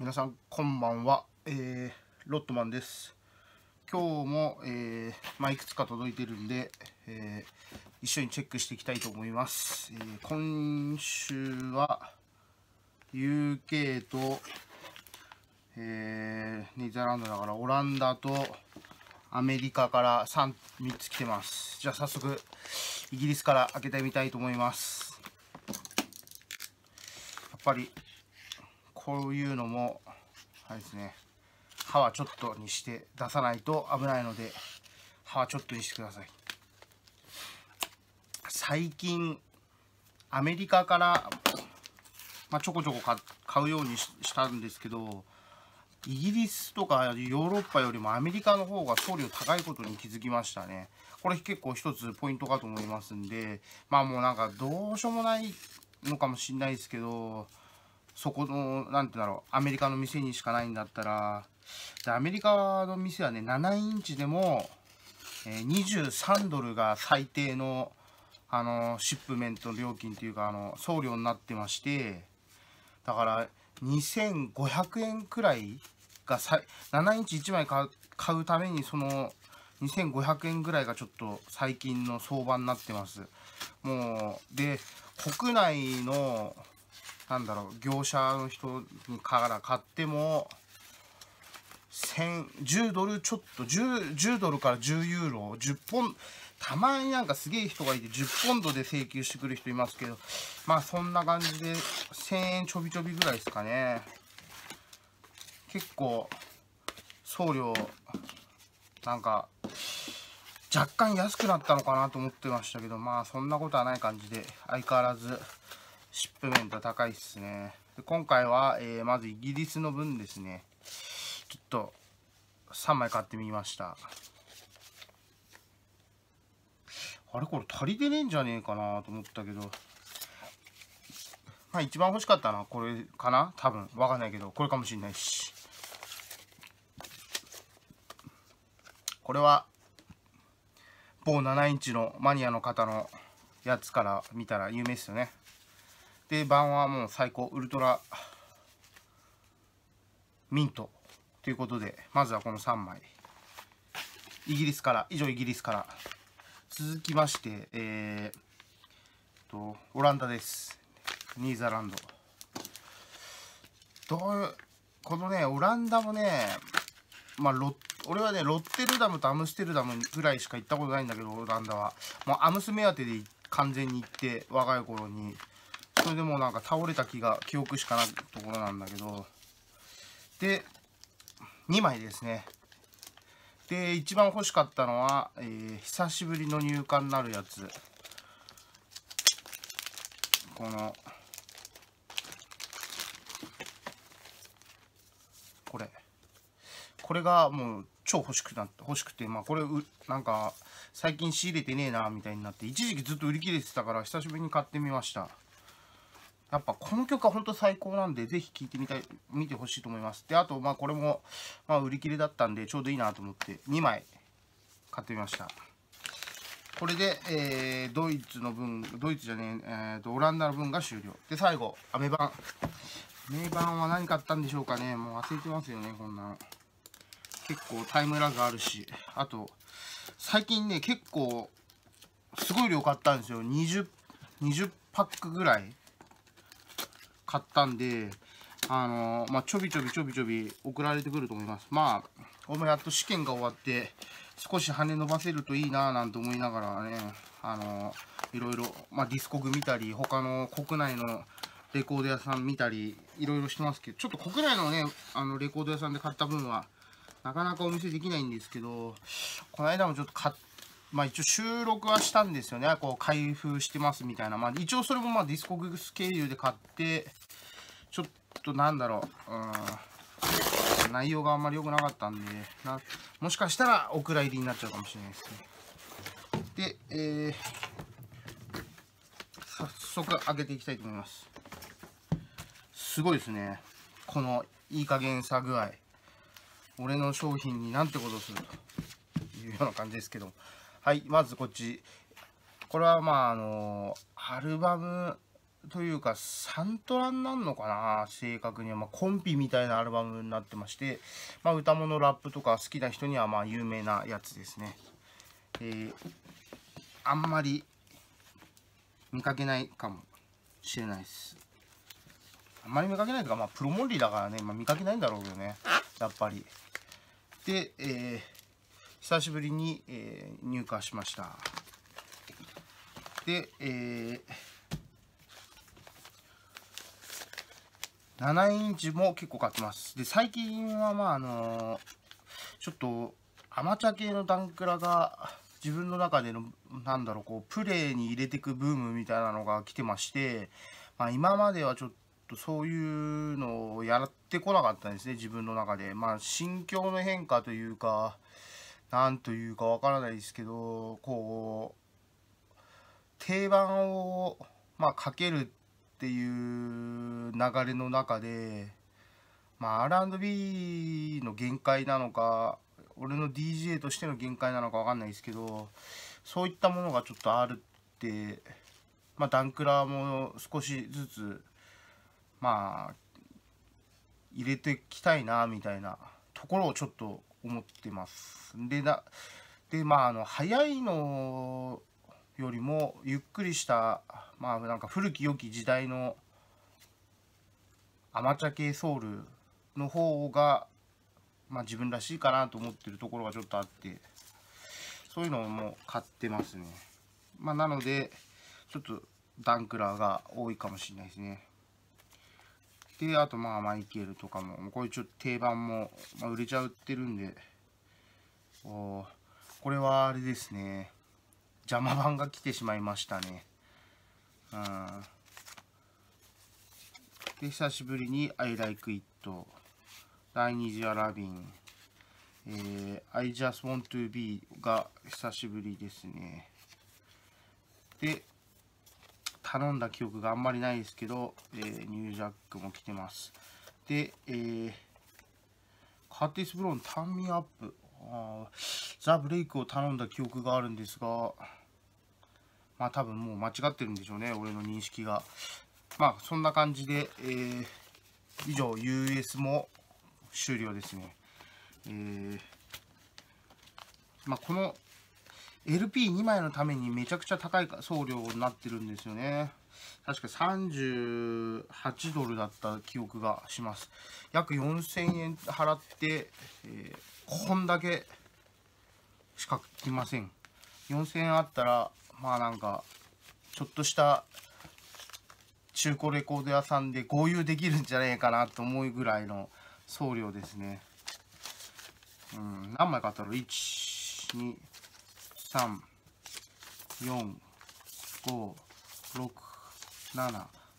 皆さんこんばんは、えー、ロットマンです今日も、えー、まあ、いくつか届いてるんで、えー、一緒にチェックしていきたいと思います、え今週は UK と、えー、ニューランドだからオランダとアメリカから 3, 3つ来てますじゃあ早速イギリスから開けてみたいと思いますやっぱりこういうのもあれですね刃はちょっとにして出さないと危ないので刃はちょっとにしてください最近アメリカから、まあ、ちょこちょこ買うようにしたんですけどイギリスとかヨーロッパよりもアメリカの方が送料高いことに気づきましたね。これ結構一つポイントかと思いますんで、まあもうなんかどうしようもないのかもしんないですけど、そこの、なんてだろう、アメリカの店にしかないんだったら、でアメリカの店はね、7インチでも、えー、23ドルが最低の、あのー、シップメント料金というか、あのー、送料になってまして、だから、2500円くらいがさ、7インチ1枚買うために、その、2500円ぐらいがちょっと最近の相場になってます。もう、で、国内の、なんだろう業者の人から買っても10ドルちょっと 10, 10ドルから10ユーロ10ポンたまになんかすげえ人がいて10ポンドで請求してくる人いますけどまあそんな感じで1000円ちょびちょびぐらいですかね結構送料なんか若干安くなったのかなと思ってましたけどまあそんなことはない感じで相変わらずシップメント高いっすねで今回は、えー、まずイギリスの分ですねちょっと3枚買ってみましたあれこれ足りてねえんじゃねえかなと思ったけどまあ一番欲しかったのはこれかな多分わかんないけどこれかもしんないしこれは某7インチのマニアの方のやつから見たら有名ですよねで版はもう最高ウルトラミントということでまずはこの3枚イギリスから以上イギリスから続きましてえー、とオランダですニーザランドどうこのねオランダもねまあロ俺はねロッテルダムとアムステルダムぐらいしか行ったことないんだけどオランダはもうアムス目当てで完全に行って若い頃にれでもうなんか倒れた気が記憶しかないところなんだけどで2枚ですねで一番欲しかったのは、えー、久しぶりの入荷になるやつこのこれこれがもう超欲しくな欲しくてまあこれうなんか最近仕入れてねえなみたいになって一時期ずっと売り切れてたから久しぶりに買ってみましたやっぱこの曲は本当最高なんで、ぜひ聴いてみたい、見てほしいと思います。で、あと、まあこれも、まあ売り切れだったんで、ちょうどいいなと思って、2枚買ってみました。これで、えー、ドイツの分、ドイツじゃねえ、ー、と、オランダの分が終了。で、最後、アメ版。名版は何買ったんでしょうかね。もう忘れてますよね、こんなの。結構タイムラグあるし。あと、最近ね、結構、すごい量買ったんですよ。20、20パックぐらい。買ったんで、あのー、まあ、ちょびちょびちょびちょび送られてくると思います。まあ、俺もやっと試験が終わって、少し羽伸ばせるといいなぁなんて思いながらね、あのー、いろいろ、まあ、ディスコグ見たり、他の国内のレコード屋さん見たり、いろいろしてますけど、ちょっと国内のね、あの、レコード屋さんで買った分は、なかなかお見せできないんですけど、この間もちょっと買っまあ一応収録はしたんですよね。こう開封してますみたいな。まあ一応それもまあディスコグス経由で買って、ちょっとなんだろう、うん、内容があんまり良くなかったんで、なもしかしたらお蔵入りになっちゃうかもしれないですね。で、えー、早速開けていきたいと思います。すごいですね。このいい加減さ具合。俺の商品になんてことするというような感じですけどはい、まずこっち。これはまあ、あのー、アルバムというか、サントラになんのかな正確には。まあ、コンピみたいなアルバムになってまして、まあ、歌物、ラップとか好きな人には、まあ、有名なやつですね。えー、あんまり見かけないかもしれないです。あんまり見かけないというか、まあ、プロモンリーだからね、まあ、見かけないんだろうけどね、やっぱり。で、えー、久しぶりに、えー、入荷しました。で、えー7インチも結構ってますで最近はまああのー、ちょっとアマチュア系のダンクラが自分の中でのなんだろうこうプレーに入れてくブームみたいなのが来てまして、まあ、今まではちょっとそういうのをやってこなかったんですね自分の中でまあ心境の変化というかなんというかわからないですけどこう定番をまあかけるってっていう流れの中で、まあ、R&B の限界なのか俺の DJ としての限界なのか分かんないですけどそういったものがちょっとあるって、まあ、ダンクラも少しずつまあ入れていきたいなみたいなところをちょっと思ってます。ででまああの早いのよりもゆっくりしたまあなんか古き良き時代のアマチャ系ソウルの方が、まあ、自分らしいかなと思ってるところがちょっとあってそういうのも買ってますねまあなのでちょっとダンクラーが多いかもしれないですねであとまあマイケルとかもこういうちょっと定番も、まあ、売れちゃってるんでおこれはあれですね邪魔版が来てしまいましたね。うん。で、久しぶりに I like it。第2次アラビン。えー、I just want to be が久しぶりですね。で、頼んだ記憶があんまりないですけど、えー、ニュージャックも来てます。で、えー、カーティス・ブローン、タンミアップ。ザ・ブレイクを頼んだ記憶があるんですが、まあ多分もう間違ってるんでしょうね、俺の認識が。まあそんな感じで、えー、以上 US も終了ですね。えー、まあこの LP2 枚のためにめちゃくちゃ高い送料になってるんですよね。確か38ドルだった記憶がします。約4000円払って、えーこんだけしか来ません4000円あったらまあなんかちょっとした中古レコード屋さんで合流できるんじゃねえかなと思うぐらいの送料ですねうん何枚買ったろ1234567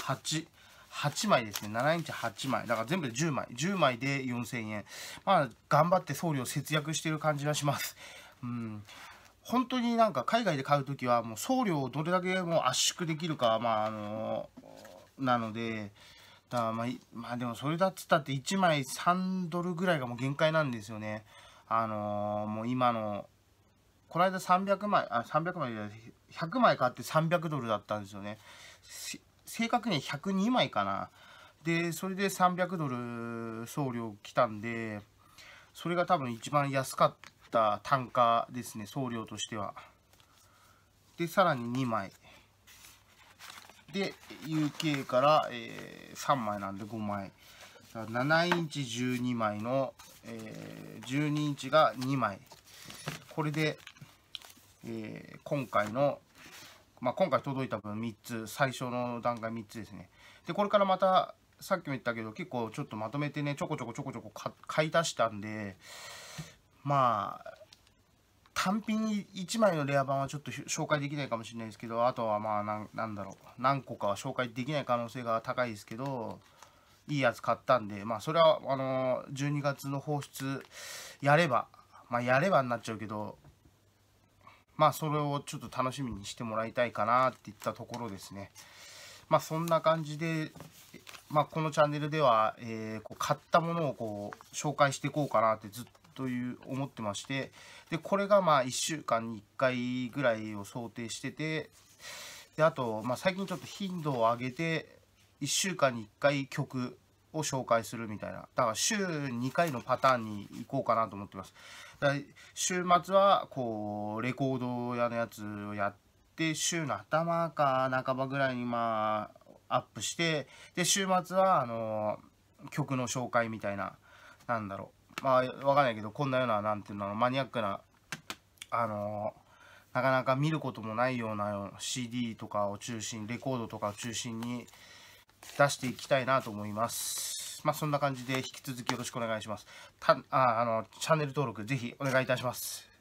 8 8枚ですね。7インチ8枚。だから全部で10枚。10枚で4000円。まあ、頑張って送料節約してる感じはします。うん。本当になんか海外で買う時は、もう送料をどれだけもう圧縮できるか、まあ、あのー、なので、だまあ、まあ、でもそれだっつったって1枚3ドルぐらいがもう限界なんですよね。あのー、もう今の、この間300枚、あ、300枚じゃない、100枚買って300ドルだったんですよね。正確に102枚かなでそれで300ドル送料来たんでそれが多分一番安かった単価ですね送料としてはでさらに2枚で UK から、えー、3枚なんで5枚7インチ12枚の、えー、12インチが2枚これで、えー、今回のまあ、今回届いた分3つ最初の段階3つですねでこれからまたさっきも言ったけど結構ちょっとまとめてねちょこちょこちょこちょこ買い足したんでまあ単品1枚のレア版はちょっと紹介できないかもしれないですけどあとはまあなんなんだろう何個かは紹介できない可能性が高いですけどいいやつ買ったんでまあそれはあのー、12月の放出やればまあやればになっちゃうけどまあそれをちょっと楽しみにしてもらいたいかなっていったところですね。まあそんな感じで、まあ、このチャンネルでは、えー、こう買ったものをこう紹介していこうかなってずっという思ってましてでこれがまあ1週間に1回ぐらいを想定しててであと、まあ、最近ちょっと頻度を上げて1週間に1回曲を紹介するみたいなだから週2回のパターンに行こうかなと思ってます。週末はこうレコード屋のやつをやって週の頭か半ばぐらいにまあアップしてで週末はあの曲の紹介みたいななんだろうまあ分かんないけどこんなような何ていうのマニアックなあのなかなか見ることもないような CD とかを中心レコードとかを中心に出していきたいなと思います。。まあ、そんな感じで引き続きよろしくお願いします。たああのチャンネル登録ぜひお願いいたします。